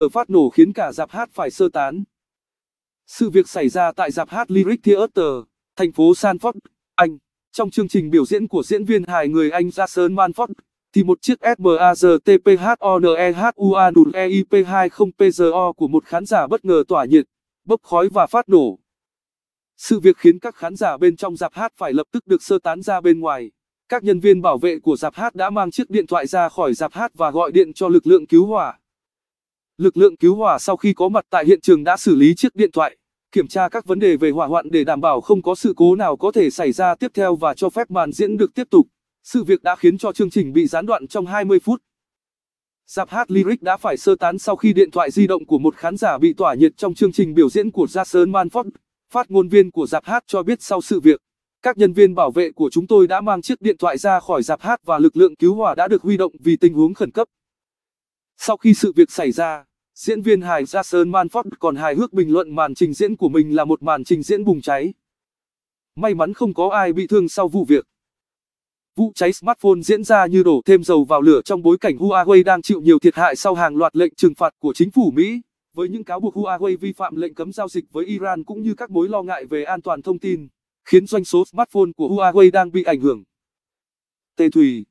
ở phát nổ khiến cả dạp hát phải sơ tán. Sự việc xảy ra tại dạp hát Lyric Theatre, thành phố Sanford, Anh. Trong chương trình biểu diễn của diễn viên hài người Anh Jason Manford, thì một chiếc SMAZTPHONEHUANEIP20PZO e e của một khán giả bất ngờ tỏa nhiệt, bốc khói và phát nổ. Sự việc khiến các khán giả bên trong dạp hát phải lập tức được sơ tán ra bên ngoài. Các nhân viên bảo vệ của dạp hát đã mang chiếc điện thoại ra khỏi dạp hát và gọi điện cho lực lượng cứu hỏa lực lượng cứu hỏa sau khi có mặt tại hiện trường đã xử lý chiếc điện thoại, kiểm tra các vấn đề về hỏa hoạn để đảm bảo không có sự cố nào có thể xảy ra tiếp theo và cho phép màn diễn được tiếp tục. Sự việc đã khiến cho chương trình bị gián đoạn trong 20 phút. Giáp hát lyric đã phải sơ tán sau khi điện thoại di động của một khán giả bị tỏa nhiệt trong chương trình biểu diễn của Jason Manford. Phát ngôn viên của giáp hát cho biết sau sự việc, các nhân viên bảo vệ của chúng tôi đã mang chiếc điện thoại ra khỏi giáp hát và lực lượng cứu hỏa đã được huy động vì tình huống khẩn cấp. Sau khi sự việc xảy ra, Diễn viên hài Jason Manford còn hài hước bình luận màn trình diễn của mình là một màn trình diễn bùng cháy. May mắn không có ai bị thương sau vụ việc. Vụ cháy smartphone diễn ra như đổ thêm dầu vào lửa trong bối cảnh Huawei đang chịu nhiều thiệt hại sau hàng loạt lệnh trừng phạt của chính phủ Mỹ, với những cáo buộc Huawei vi phạm lệnh cấm giao dịch với Iran cũng như các mối lo ngại về an toàn thông tin, khiến doanh số smartphone của Huawei đang bị ảnh hưởng. Tê thủy